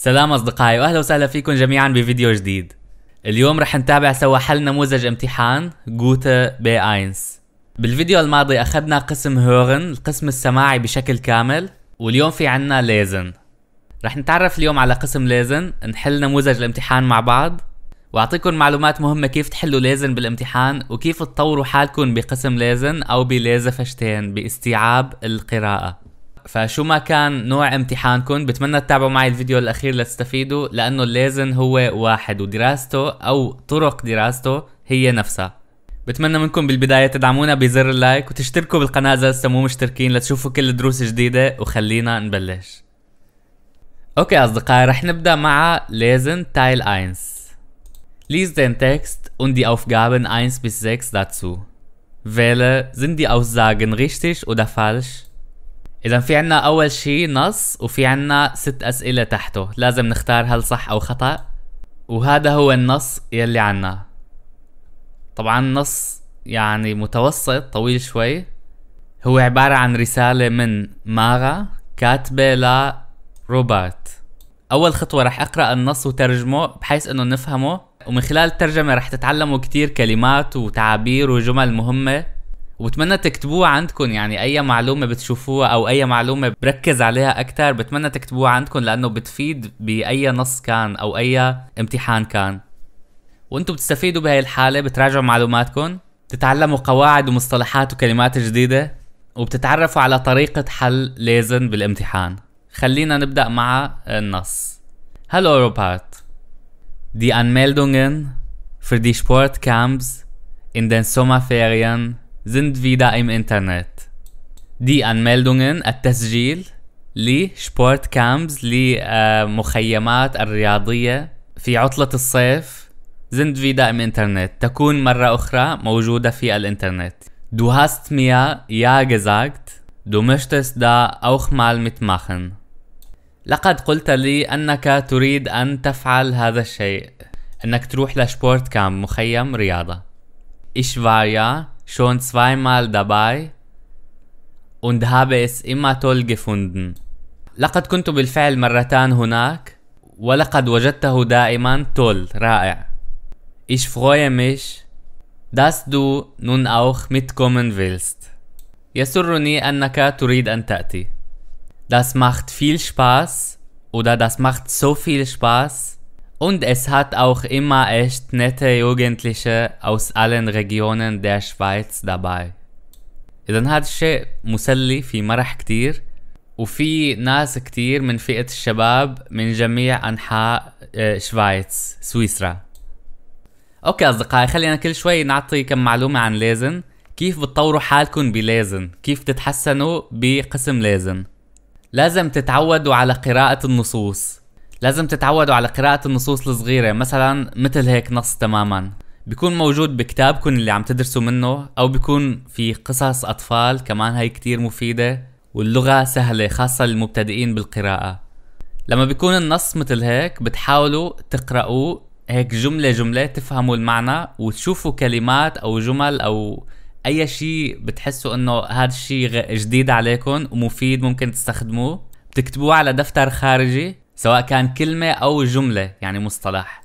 سلام اصدقائي واهلا وسهلا فيكم جميعا بفيديو جديد اليوم رح نتابع سوا حل نموذج امتحان جوتا بي اينس بالفيديو الماضي اخذنا قسم هورن القسم السماعي بشكل كامل واليوم في عنا ليزن رح نتعرف اليوم على قسم ليزن نحل نموذج الامتحان مع بعض واعطيكم معلومات مهمة كيف تحلوا ليزن بالامتحان وكيف تطوروا حالكم بقسم ليزن او بليزفشتين باستيعاب القراءة فشو ما كان نوع امتحانكم بتمنى تتابعوا معي الفيديو الاخير لتستفيدوا لانه الليزن هو واحد ودراسته او طرق دراسته هي نفسها بتمنى منكم بالبداية تدعمونا بزر اللايك وتشتركوا بالقناة إذا لسه مو مشتركين لتشوفوا كل الدروس الجديدة وخلينا نبلش اوكي اصدقائي رح نبدأ مع لازن تايل اينس ليز den Text und die Aufgaben 1 bis 6 dazu. Wähle, sind die Aussagen richtig oder falsch? إذا في عنا أول شي نص وفي عنا ست أسئلة تحته لازم نختار هل صح أو خطأ وهذا هو النص يلي عنا طبعا النص يعني متوسط طويل شوي هو عبارة عن رسالة من ماغا كاتبة لروبرت أول خطوة رح أقرأ النص وترجمه بحيث إنه نفهمه ومن خلال الترجمة رح تتعلموا كتير كلمات وتعابير وجمل مهمة وبتمنى تكتبوه عندكم يعني اي معلومه بتشوفوها او اي معلومه بركز عليها اكثر بتمنى تكتبوها عندكم لانه بتفيد باي نص كان او اي امتحان كان وانتم بتستفيدوا بهي الحاله بتراجعوا معلوماتكم بتتعلموا قواعد ومصطلحات وكلمات جديده وبتتعرفوا على طريقه حل لازم بالامتحان خلينا نبدا مع النص دي انميلدونغن Die Anmeldungen für die ان in den فيريان sind wieder im Internet. Die Anmeldungen, التسجيل لسبورت كامبز لمخيمات الرياضية في عطلة الصيف sind wieder im Internet. تكون مرة أخرى موجودة في الإنترنت. Du hast mir ja gesagt, du möchtest da auch mal mitmachen. لقد قلت لي أنك تريد أن تفعل هذا الشيء. أنك تروح لسبورت كامب مخيم رياضة. Ich war ja schon zweimal dabei und habe es immer toll gefunden. لقد كنت بالفعل مرتان هناك ولقد وجدته دائما toll, رائع. Ich freue mich, dass du nun auch mitkommen willst. يسرني أنك تريد أن تأتي. Das macht viel Spaß oder das macht so viel Spaß, Und es hat auch immer echt nette Jugendliche aus allen Regionen der Schweiz dabei. إذا هذا الشيء مسلي في مرح كتير وفي ناس كتير من فئة الشباب من جميع أنحاء شويتس سويسرا أوكي أصدقائي خلينا كل شوي نعطي كم معلومة عن ليزن كيف بتطوروا حالكم بليزن كيف تتحسنوا بقسم ليزن لازم تتعودوا على قراءة النصوص لازم تتعودوا على قراءة النصوص الصغيرة مثلا مثل هيك نص تماما بيكون موجود بكتابكم اللي عم تدرسوا منه او بيكون في قصص اطفال كمان هي كتير مفيدة واللغة سهلة خاصة للمبتدئين بالقراءة لما بيكون النص مثل هيك بتحاولوا تقرأوه هيك جملة جملة تفهموا المعنى وتشوفوا كلمات او جمل او اي شيء بتحسوا انه هذا الشيء جديد عليكم ومفيد ممكن تستخدموه بتكتبوه على دفتر خارجي سواء كان كلمة أو جملة يعني مصطلح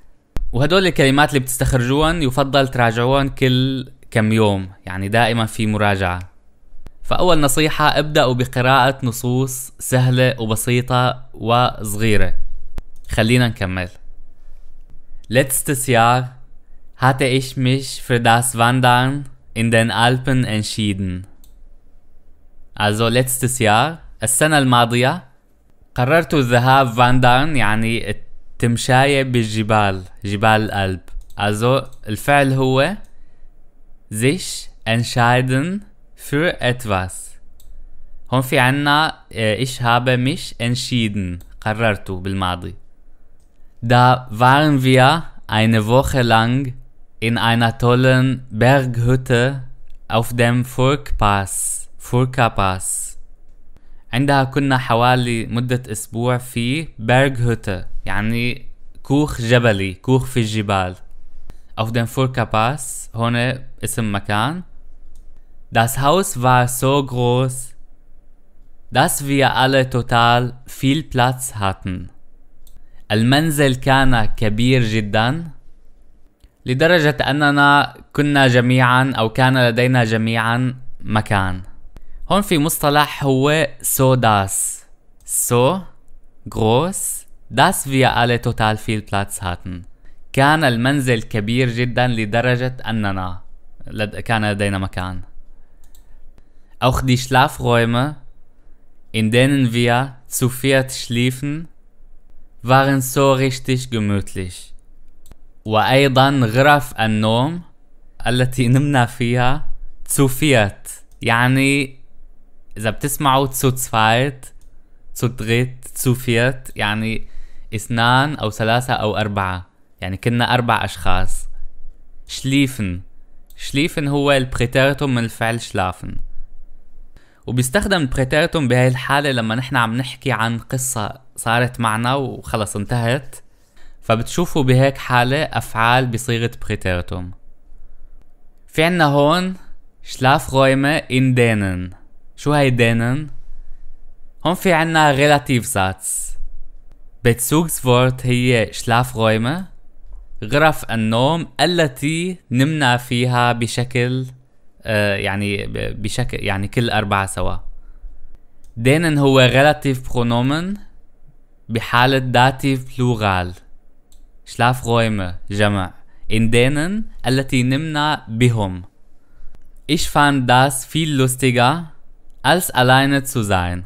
وهدول الكلمات اللي بتستخرجوهم يفضل تراجعوهم كل كم يوم يعني دائما في مراجعة فأول نصيحة ابدأوا بقراءة نصوص سهلة وبسيطة وصغيرة خلينا نكمل Letztes Jahr hatte ich mich für das Wandern in den Alpen entschieden. Also letztes Jahr, السنة الماضية قررت الذهاب فاندان يعني التمشاية بالجبال جبال الألب also الفعل هو sich entscheiden für etwas هون في عنا ich habe mich entschieden قررت بالماضي Da waren wir eine Woche lang in einer tollen Berghütte auf dem Furkpass. Furkapass. عندها كنا حوالي مدة أسبوع في بيرغ هوتا يعني كوخ جبلي كوخ في الجبال أوف dem furka كاباس هون اسم مكان Das Haus war so groß, dass wir alle total viel Platz hatten. المنزل كان كبير جدا لدرجة أننا كنا جميعا أو كان لدينا جميعا مكان هون في مصطلح هو سو داس سو groß das wir alle total viel Platz hatten. كان المنزل كبير جدا لدرجة أننا لد... كان لدينا مكان. Auch die Schlafräume, in denen wir zu viert schliefen, waren so richtig gemütlich. وأيضا غرف النوم التي نمنا فيها zu viert يعني اذا بتسمعوا تسو تسفايت تسو تريت تسو فيت يعني اثنان او ثلاثة او اربعة يعني كنا اربع اشخاص شليفن شليفن هو البريتيرتوم من الفعل شلافن وبيستخدم البريتيرتوم بهاي الحالة لما نحن عم نحكي عن قصة صارت معنا وخلص انتهت فبتشوفوا بهيك حالة أفعال بصيغة بريتيرتوم في عنا هون شلاف غويمة ان دينن شو هي دينن؟ هون في عنا غيلاتيف ساتس بتسوغسفورت هي شلاف غويمة غرف النوم التي نمنا فيها بشكل آه، يعني بشكل يعني كل أربعة سوا دينن هو غيلاتيف برونومن بحالة داتيف بلوغال شلاف غويمة جمع إن دينن التي نمنا بهم إيش فان داس فيل lustiger als alleine zu sein.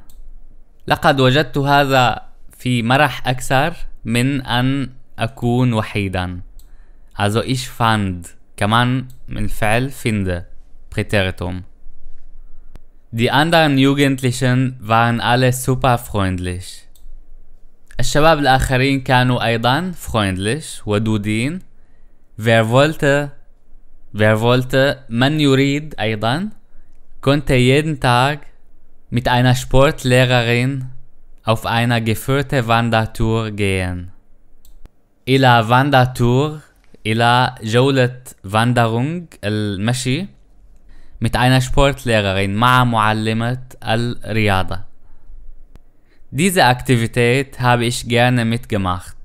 لقد وجدت هذا في مرح أكثر من أن أكون وحيدا. Also ich fand كمان من فعل finde Präteritum. Die anderen Jugendlichen waren alle super freundlich. الشباب الآخرين كانوا أيضا freundlich ودودين. Wer wollte, wer wollte, من يريد أيضا. كنت jeden Tag mit einer Sportlehrerin auf einer geführten Wandertour gehen. إلى Wandertour, إلى جولة Wanderung, المشي mit einer Sportlehrerin, مع معلمة الرياضة. Diese Aktivität habe ich gerne mitgemacht,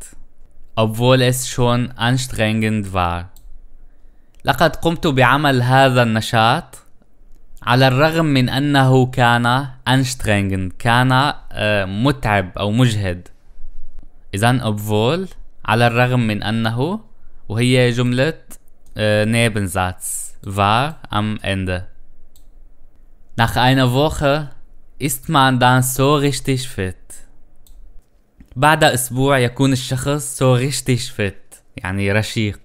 obwohl es schon anstrengend war. لقد قمت بعمل هذا النشاط على الرغم من أنه كان أنشترينجن كان آه، متعب أو مجهد إذا ابفول على الرغم من أنه وهي جملة Nebensatz war am Ende Nach einer Woche ist man dann so richtig fit بعد أسبوع يكون الشخص so richtig fit يعني رشيق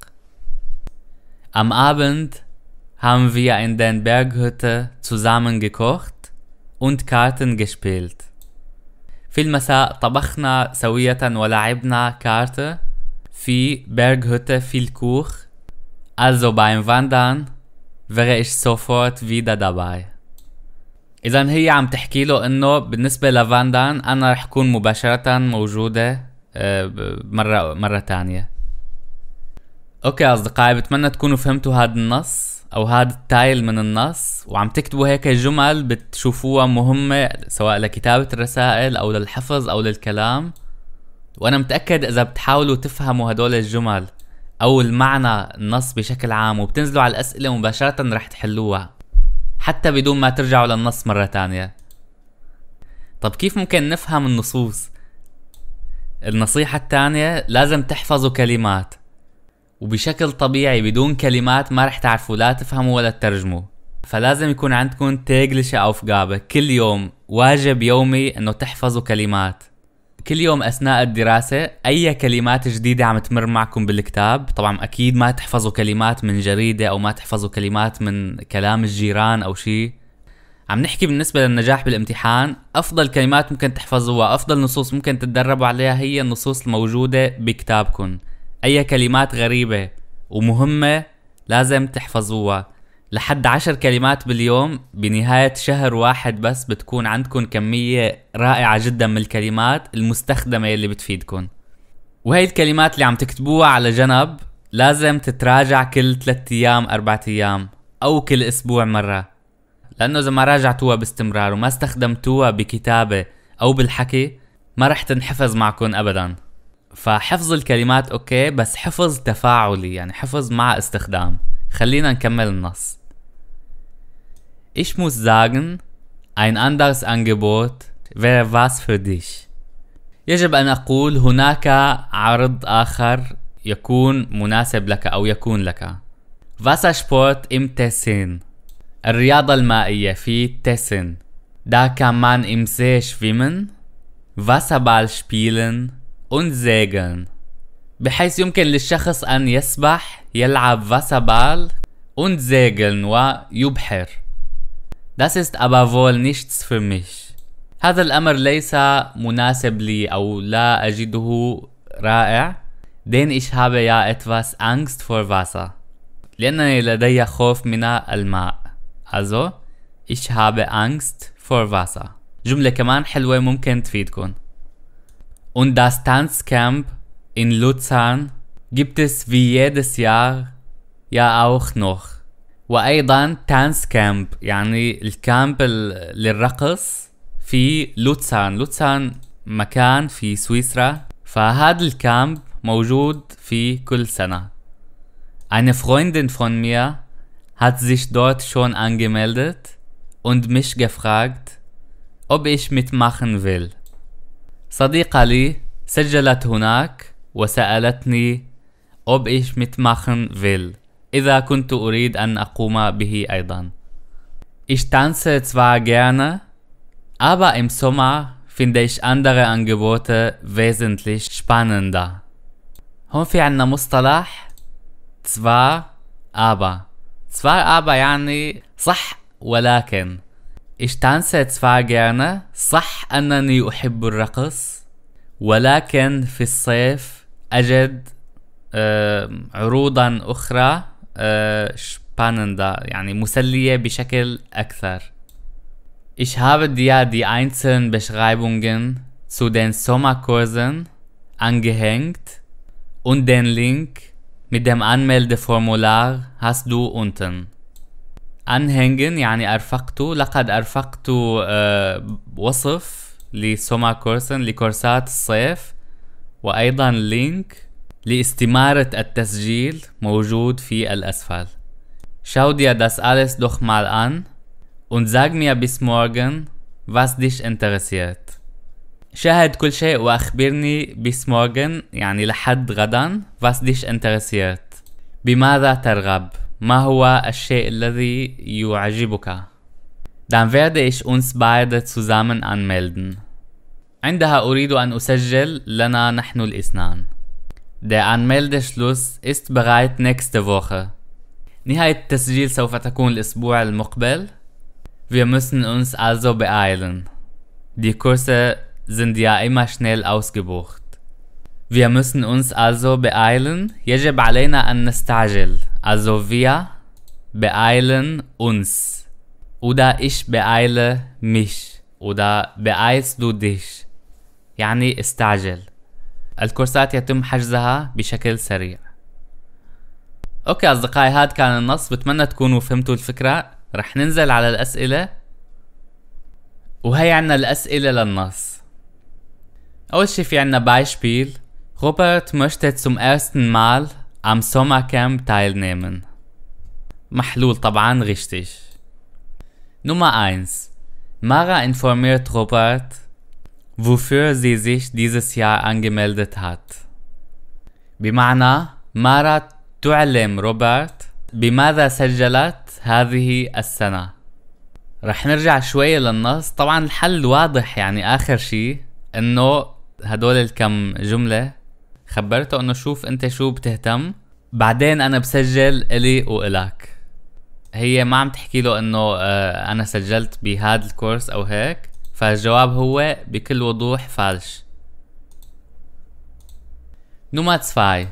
Am Abend haben wir in den Berghütte zusammen gekocht und Karten gespielt. في المساء طبخنا سوية ولعبنا كارت في Berghütte في الكوخ Also beim Wandern wäre ich sofort wieder dabei. إذا هي عم تحكي له إنه بالنسبة لفاندان أنا رح كون مباشرة موجودة مرة مرة تانية. أوكي أصدقائي بتمنى تكونوا فهمتوا هذا النص او هذا التايل من النص وعم تكتبوا هيك جمل بتشوفوها مهمة سواء لكتابة الرسائل او للحفظ او للكلام وانا متأكد اذا بتحاولوا تفهموا هدول الجمل او المعنى النص بشكل عام وبتنزلوا على الاسئلة مباشرة رح تحلوها حتى بدون ما ترجعوا للنص مرة تانية طب كيف ممكن نفهم النصوص؟ النصيحة الثانية لازم تحفظوا كلمات وبشكل طبيعي بدون كلمات ما رح تعرفوا لا تفهموا ولا تترجموا فلازم يكون عندكم تيجلشة أو فقابة كل يوم واجب يومي أنه تحفظوا كلمات كل يوم أثناء الدراسة أي كلمات جديدة عم تمر معكم بالكتاب طبعا أكيد ما تحفظوا كلمات من جريدة أو ما تحفظوا كلمات من كلام الجيران أو شيء عم نحكي بالنسبة للنجاح بالامتحان أفضل كلمات ممكن تحفظوها أفضل نصوص ممكن تتدربوا عليها هي النصوص الموجودة بكتابكم أي كلمات غريبة ومهمة لازم تحفظوها لحد عشر كلمات باليوم بنهاية شهر واحد بس بتكون عندكم كمية رائعة جدا من الكلمات المستخدمة اللي بتفيدكم وهي الكلمات اللي عم تكتبوها على جنب لازم تتراجع كل 3 أيام 4 أيام أو كل أسبوع مرة لأنه إذا ما راجعتوها باستمرار وما استخدمتوها بكتابة أو بالحكي ما رح تنحفظ معكم أبداً فحفظ الكلمات اوكي بس حفظ تفاعلي يعني حفظ مع استخدام خلينا نكمل النص Ich muss sagen, ein anderes Angebot wäre was für dich. يجب أن أقول هناك عرض آخر يكون مناسب لك أو يكون لك. Wassersport im Tessin. الرياضة المائية في تسين Da kann man im See schwimmen, Wasserball spielen und segeln بحيث يمكن للشخص أن يسبح يلعب Wasserball und segeln ويبحر Das ist aber wohl nichts für mich هذا الأمر ليس مناسب لي أو لا أجده رائع denn ich habe ja etwas Angst vor Wasser لأنني لدي خوف من الماء also ich habe Angst vor Wasser جملة كمان حلوة ممكن تفيدكم und das Tanzcamp in Luzern gibt es wie jedes Jahr ja auch noch وأيضا تانس كامب يعني الكامب للرقص في لوتسان لوتسان مكان في سويسرا فهذا الكامب موجود في كل سنة Eine Freundin von mir hat sich dort schon angemeldet und mich gefragt, ob ich mitmachen will. صديقة لي سجلت هناك وسألتني أوب إيش متماخن فيل إذا كنت أريد أن أقوم به أيضا Ich tanze zwar gerne, aber im Sommer finde ich andere Angebote wesentlich spannender. هون في عنا مصطلح zwar aber zwar aber يعني صح ولكن Ich tanze zwar gerne, صح أنني أحب الرقص ولكن في الصيف أجد عروضا أخرى شبانندا يعني مسلية بشكل أكثر Ich habe dir die einzelnen Beschreibungen zu den Sommerkursen angehängt und den Link mit dem Anmeldeformular hast du unten. أنهنجن يعني أرفقته لقد أرفقت آه، وصف لسوما كورسن لكورسات الصيف وأيضا لينك لاستمارة التسجيل موجود في الأسفل شاوديا داس das دوخ مال أن an und sag mir bis morgen, was شاهد كل شيء وأخبرني بيس مورغن يعني لحد غدا واس ديش interessiert. بماذا ترغب؟ ما هو الشيء الذي يعجبك؟ Dann werde ich uns beide zusammen anmelden. عندها أريد أن أسجل لنا نحن الاثنان. Der Anmeldeschluss ist bereit nächste Woche. نهاية التسجيل سوف تكون الأسبوع المقبل. Wir müssen uns also beeilen. Die Kurse sind ja immer schnell ausgebucht. Wir müssen uns also beeilen. يجب علينا أن نستعجل. Also wir beeilen uns. Oder ich beeile mich. Oder beeilst du dich. يعني استعجل. الكورسات يتم حجزها بشكل سريع. اوكي اصدقائي هاد كان النص بتمنى تكونوا فهمتوا الفكرة. رح ننزل على الاسئلة. وهي عنا الاسئلة للنص. اول شي في عنا بايشبيل. روبرت möchte zum ersten Mal Am Camp teilnehmen. محلول طبعا غشتش Nummer 1. Mara informiert Robert, wofür sie sich dieses Jahr angemeldet hat. بمعنى مارا تعلم روبرت بماذا سجلت هذه السنة رح نرجع شوية للنص طبعا الحل واضح يعني آخر شي انه هدول الكم جملة خبرته انه شوف انت شو بتهتم بعدين انا بسجل الي والك هي ما عم تحكي له انه آه انا سجلت بهذا الكورس او هيك فالجواب هو بكل وضوح فالش نومات سفاي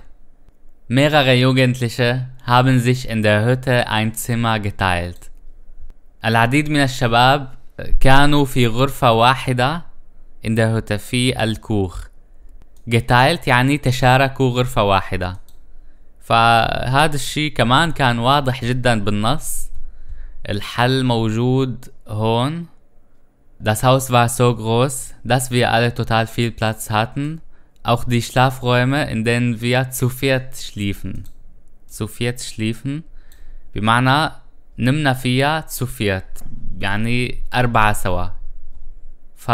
Mehrere Jugendliche haben sich in der Hütte ein Zimmer geteilt. العديد من الشباب كانوا في غرفة واحدة in der Hütte في الكوخ قتالت يعني تشاركوا غرفة واحدة فهذا الشيء كمان كان واضح جدا بالنص الحل موجود هون Das Haus war so groß, dass wir alle total viel Platz hatten. Auch die Schlafräume, in denen wir zu viert schliefen. Zu viert schliefen. بمعنى نمنا فيها zu viert. يعني أربعة سوا. ف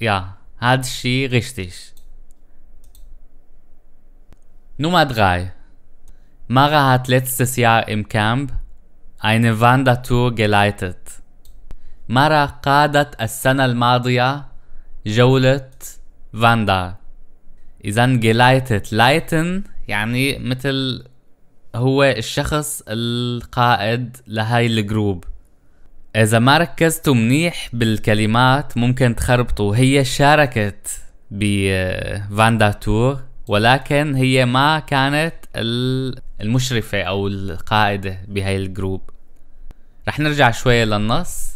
يا هذا الشيء غشتش. Nummer 3. Mara hat letztes Jahr im Camp eine Wandertour geleitet. مرة قادت السنة الماضية جولة فاندا إذا جلايتت لايتن يعني مثل هو الشخص القائد لهاي الجروب إذا ما ركزتوا منيح بالكلمات ممكن تخربطوا هي شاركت بفاندا تور ولكن هي ما كانت المشرفة أو القائدة بهاي الجروب رح نرجع شوية للنص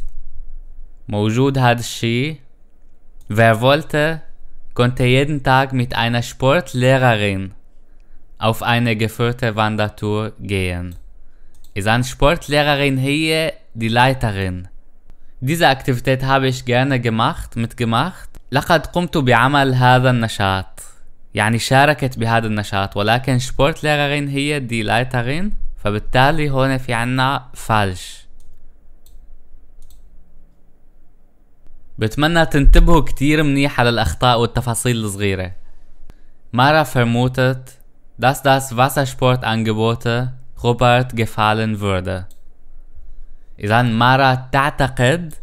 موجود هذا الشيء Wer wollte konnte jeden Tag mit einer Sportlehrerin auf eine geführte Wandertour gehen. إذا Sportlehrerin هي die Leiterin. Diese Aktivität habe ich gerne gemacht, mitgemacht. لقد قمت بعمل هذا النشاط. يعني شاركت بهذا النشاط ولكن شبورتليغرين هي دي لايترين فبالتالي هون في عنا فالش بتمنى تنتبهوا كتير منيح على الأخطاء والتفاصيل الصغيرة مارا فرموتت dass das Wassersport Angebote روبرت جفالن würde إذا مارا تعتقد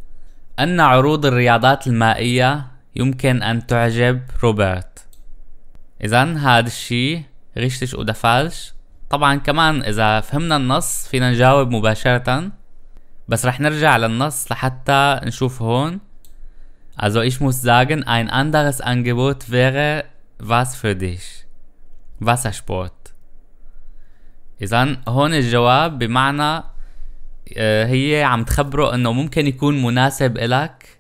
أن عروض الرياضات المائية يمكن أن تعجب روبرت اذا هذا الشيء ريشتش او فالش طبعا كمان اذا فهمنا النص فينا نجاوب مباشرة بس رح نرجع للنص لحتى نشوف هون Also ich muss sagen, ein anderes Angebot wäre was für dich. Wassersport. إذا هون الجواب بمعنى آه، هي عم تخبره انه ممكن يكون مناسب إلك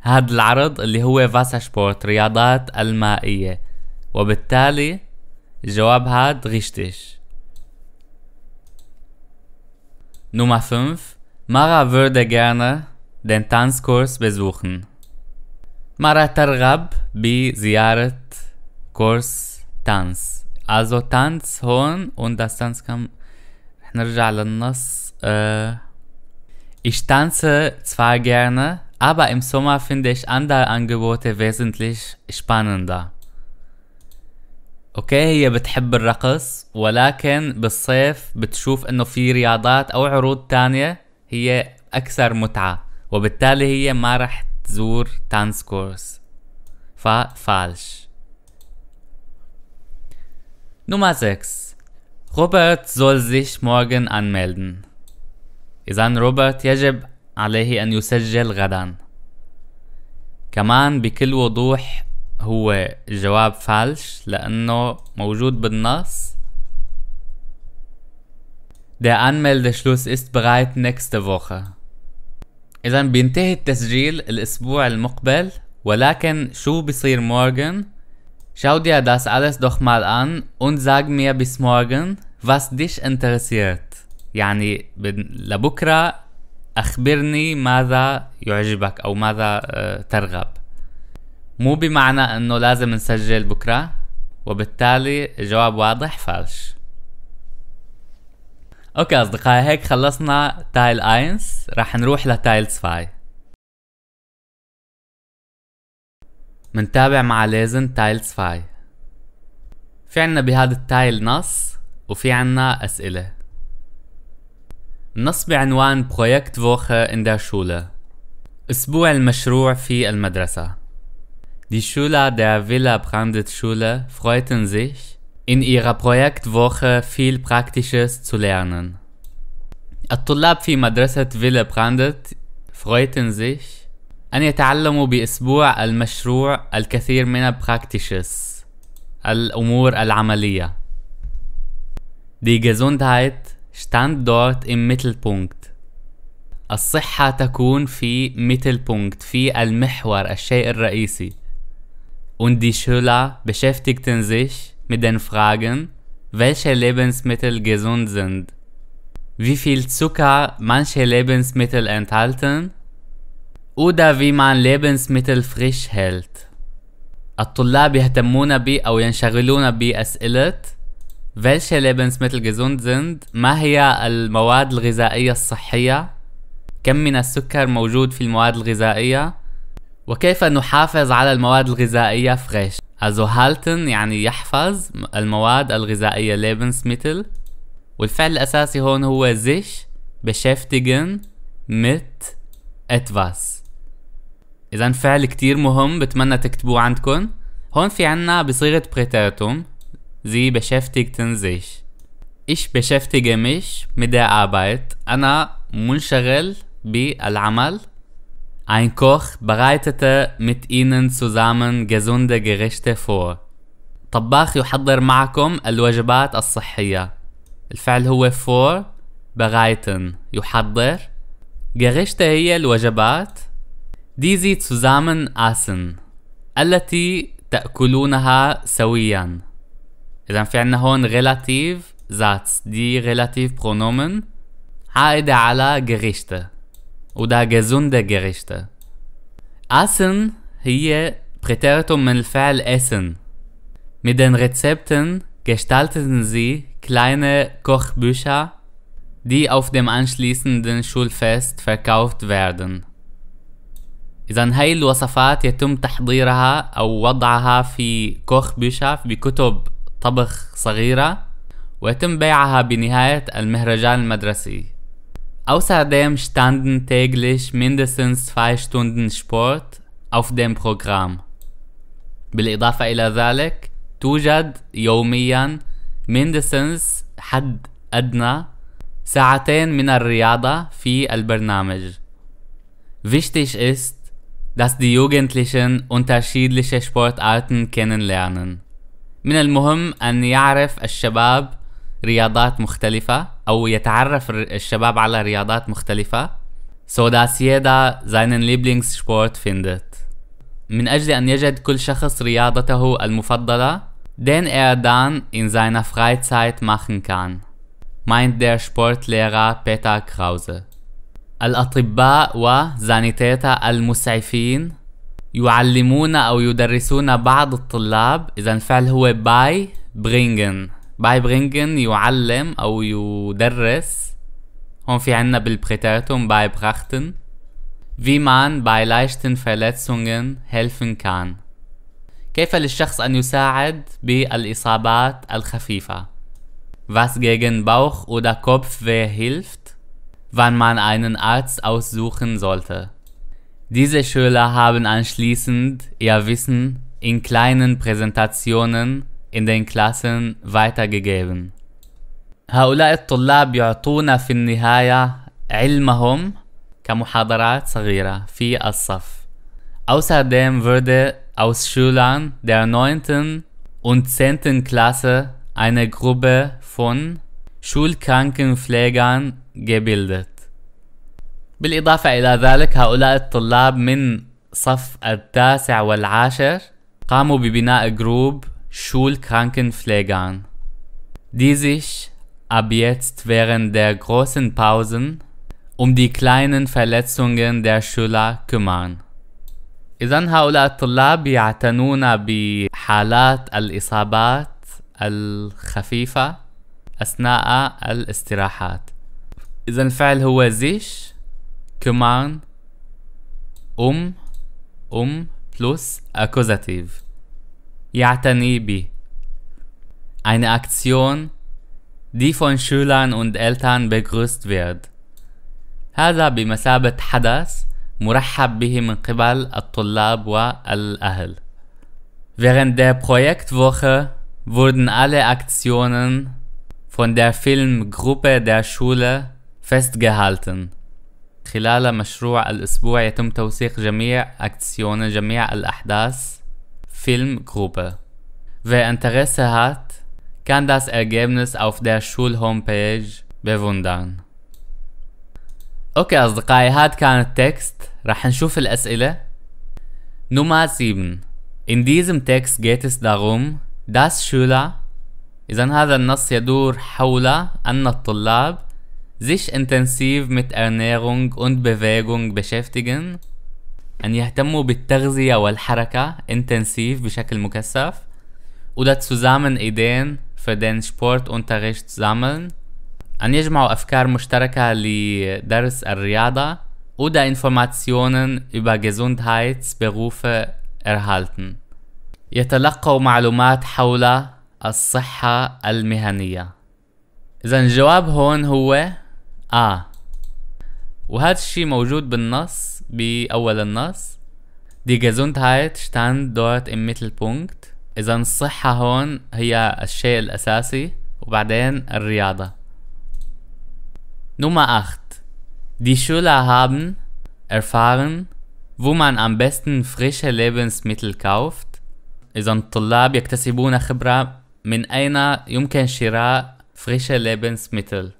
هذا العرض اللي هو فاسا سبورت رياضات المائية وبالتالي الجواب هاد richtig. Nummer 5. Mara würde gerne den Tanzkurs besuchen. Mara ترغب بزيارة kurs tanz. Also Tanz هون und das Tanz kann äh، ich tanze zwar gerne, aber im Sommer finde ich andere Angebote wesentlich spannender. اوكي هي بتحب الرقص ولكن بالصيف بتشوف انه في رياضات او عروض تانية هي اكثر متعة وبالتالي هي ما رح تزور تانس كورس ففالش نمرة 6 زول زيش مورغن ان ميلدن إذا روبرت يجب عليه أن يسجل غدا. كمان بكل وضوح هو جواب فالش لأنه موجود بالنص Der Anmeldeschluss ist bereit nächste Woche. إذا بينتهي التسجيل الأسبوع المقبل ولكن شو بصير morgen? Schau dir das alles doch mal an und sag mir bis morgen, was dich interessiert. يعني لبكرة أخبرني ماذا يعجبك أو ماذا ترغب. مو بمعنى انه لازم نسجل بكرة وبالتالي الجواب واضح فالش اوكي اصدقائي هيك خلصنا تايل اينس رح نروح لتايل سفاي منتابع مع ليزن تايل سفاي في عنا بهذا التايل نص وفي عنا اسئلة النص بعنوان بروجكت فوخة in der Schule أسبوع المشروع في المدرسة Die Schüler der Villa Branditz-Schule freuten sich, in ihrer Projektwoche viel Praktisches zu lernen. الطلاب في مدرسة فيلا براندت freuten sich أن يتعلموا بأسبوع المشروع الكثير من البراكتيشس الأمور العملية Die Gesundheit stand dort im Mittelpunkt. الصحة تكون في Mittelpunkt في المحور الشيء الرئيسي und die Schüler beschäftigten sich mit den Fragen, welche Lebensmittel gesund sind, wie viel Zucker manche Lebensmittel enthalten oder wie man Lebensmittel frisch hält. الطلاب يهتمون ب أو ينشغلون بأسئلة welche Lebensmittel gesund sind ما هي المواد الغذائية الصحية كم من السكر موجود في المواد الغذائية وكيف نحافظ على المواد الغذائية فريش أزو هالتن يعني يحفظ المواد الغذائية Lebensmittel والفعل الأساسي هون هو sich beschäftigen mit etwas إذا فعل كتير مهم بتمنى تكتبوه عندكن هون في عنا بصيغة بريتاتوم زي beschäftigten sich إيش beschäftige mich mit der Arbeit أنا منشغل بالعمل Ein Koch bereitete mit ihnen zusammen gesunde Gerichte vor. طباخ يحضر معكم الوجبات الصحية. الفعل هو for bereiten يحضر. Gerichte هي الوجبات. Die sie zusammen essen. التي تأكلونها سويا. إذا في عنا هون relative ذات دي relative pronomen عائدة على Gerichte. وده جزوندا جريشتا أسن هي Präteritum من الفعل essen. Mit den Rezepten gestalteten sie kleine Kochbücher, die auf dem anschließenden Schulfest verkauft werden. إذا هاي الوصفات يتم تحضيرها أو وضعها في كوخبشة بكتب طبخ صغيرة ويتم بيعها بنهاية المهرجان المدرسي Außerdem standen täglich mindestens zwei Stunden Sport auf dem Programm. بالإضافة إلى ذلك توجد يوميا mindestens حد أدنى ساعتين من الرياضة في البرنامج. Wichtig ist, dass die Jugendlichen unterschiedliche Sportarten kennenlernen. من المهم أن يعرف الشباب رياضات مختلفة أو يتعرف الشباب على رياضات مختلفة so dass jeder seinen Lieblingssport findet. من أجل أن يجد كل شخص رياضته المفضلة den er dann in seiner Freizeit machen kann. meint der Sportlehrer Peter Krause. الأطباء وزانيتيتا المسعفين يعلمون أو يدرسون بعض الطلاب إذا الفعل هو باي bringen بايبرينجن يعلم او يدرس هون في عنا بالبريتاتوم beibrachten. wie man bei leichten Verletzungen helfen kann. كيف للشخص أن يساعد بالإصابات الخفيفة. Was gegen Bauch- oder Kopfweh hilft, wann man einen Arzt aussuchen sollte. Diese Schüler haben anschließend ihr Wissen in kleinen Präsentationen in den Klassen weitergegeben. هؤلاء الطلاب يعطون في النهاية علمهم كمحاضرات صغيرة في الصف. Außerdem würde aus Schülern der 9. und 10. Klasse eine Gruppe von Schulkrankenpflegern gebildet. بالإضافة إلى ذلك هؤلاء الطلاب من صف التاسع والعاشر قاموا ببناء جروب Schulkrankenpflegern, die sich ab jetzt während der großen Pausen um die kleinen Verletzungen der Schüler kümmern. إذا هؤلاء الطلاب يعتنون بحالات الإصابات الخفيفة أثناء الاستراحات إذا الفعل هو sich kümmern um um plus Akkusativ يعتني bi. Eine Aktion, die von Schülern und Eltern begrüßt wird. هذا بمثابة حدث مرحب به من قبل الطلاب والأهل. Während der Projektwoche wurden alle Aktionen von der Filmgruppe der Schule festgehalten. خلال مشروع الأسبوع يتم توثيق جميع أكسيون جميع الأحداث Filmgruppe. Wer Interesse hat, kann das Ergebnis auf der Schulhomepage bewundern. اوكي اصدقائي هاد كان التكست راح نشوف الاسئلة Nummer 7 In diesem Text geht es darum, dass Schüler إذا هذا النص يدور حول أن الطلاب sich intensiv mit Ernährung und Bewegung beschäftigen أن يهتموا بالتغذية والحركة intensiv بشكل مكثف ودا تزامن إيدين في den Sport Unterricht تزامن أن يجمعوا أفكار مشتركة لدرس الرياضة oder Informationen über بغوفة erhalten يتلقوا معلومات حول الصحة المهنية إذا الجواب هون هو آه. وهذا الشي موجود بالنص بأول النص Die Gesundheit stand dort im Mittelpunkt إذا الصحة هون هي الشيء الأساسي وبعدين الرياضة Nummer أخت دي Schüler هابن erfahren wo man am besten frische Lebensmittel kauft إذا الطلاب يكتسبون خبرة من أين يمكن شراء frische Lebensmittel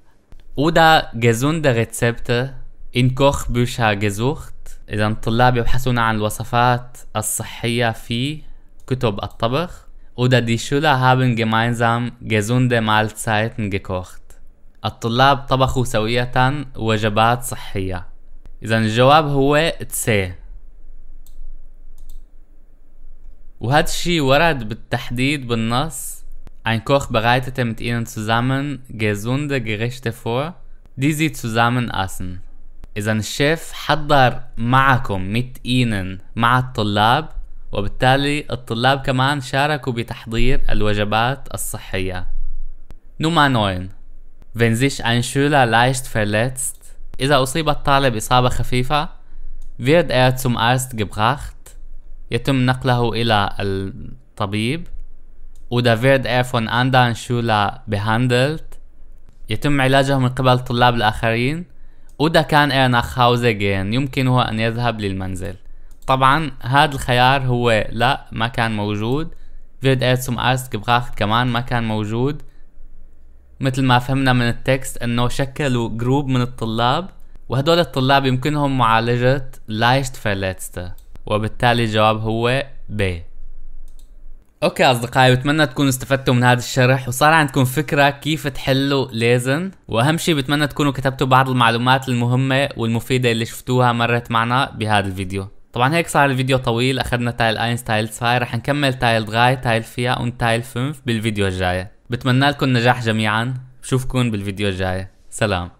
oder gesunde Rezepte in Kochbücher gesucht إذا الطلاب يبحثون عن الوصفات الصحية في كتب الطبخ oder die Schüler haben gemeinsam gesunde Mahlzeiten gekocht. الطلاب طبخوا سوية وجبات صحية. إذا الجواب هو تسي. وهذا الشيء ورد بالتحديد بالنص Ein Koch bereitete mit ihnen zusammen gesunde Gerichte vor, die sie zusammen aßen. إذا الشيف حضر معكم متقينا مع الطلاب وبالتالي الطلاب كمان شاركوا بتحضير الوجبات الصحية نمرة 9 Wenn sich ein Schüler leicht verletzt إذا أصيب الطالب إصابة خفيفة wird er zum Arzt gebracht يتم نقله إلى الطبيب oder wird er von anderen Schülern behandelt يتم علاجه من قبل الطلاب الآخرين أودا كان إعناخ هاوزجين يمكنه أن يذهب للمنزل طبعا هذا الخيار هو لا ما كان موجود فيرد اتسوم أرست بخاخت كمان ما كان موجود مثل ما فهمنا من التكست انه شكلوا جروب من الطلاب وهدول الطلاب يمكنهم معالجة لايشت فيرليتستا وبالتالي الجواب هو ب اوكي اصدقائي بتمنى تكونوا استفدتوا من هذا الشرح وصار عندكم فكره كيف تحلوا ليزن واهم شيء بتمنى تكونوا كتبتوا بعض المعلومات المهمه والمفيده اللي شفتوها مرت معنا بهذا الفيديو طبعا هيك صار الفيديو طويل اخذنا تايل اينس تايل ساي رح نكمل تايل غاي تايل فيا اون تايل فنف بالفيديو الجاي بتمنى لكم نجاح جميعا بشوفكم بالفيديو الجاي سلام